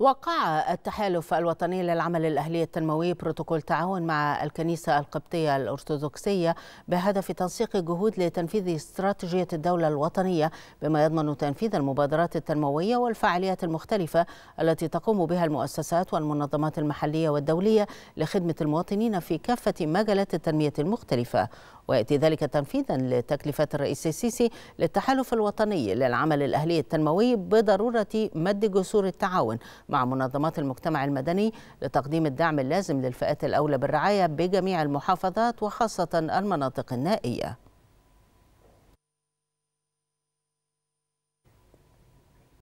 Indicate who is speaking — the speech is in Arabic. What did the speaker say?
Speaker 1: وقع التحالف الوطني للعمل الأهلي التنموي بروتوكول تعاون مع الكنيسة القبطية الأرثوذكسية بهدف تنسيق جهود لتنفيذ استراتيجية الدولة الوطنية بما يضمن تنفيذ المبادرات التنموية والفعاليات المختلفة التي تقوم بها المؤسسات والمنظمات المحلية والدولية لخدمة المواطنين في كافة مجالات التنمية المختلفة ويأتي ذلك تنفيذا لتكليفات الرئيس السيسي للتحالف الوطني للعمل الأهلي التنموي بضرورة مد جسور التعاون مع منظمات المجتمع المدني لتقديم الدعم اللازم للفئات الأولى بالرعاية بجميع المحافظات وخاصة المناطق النائية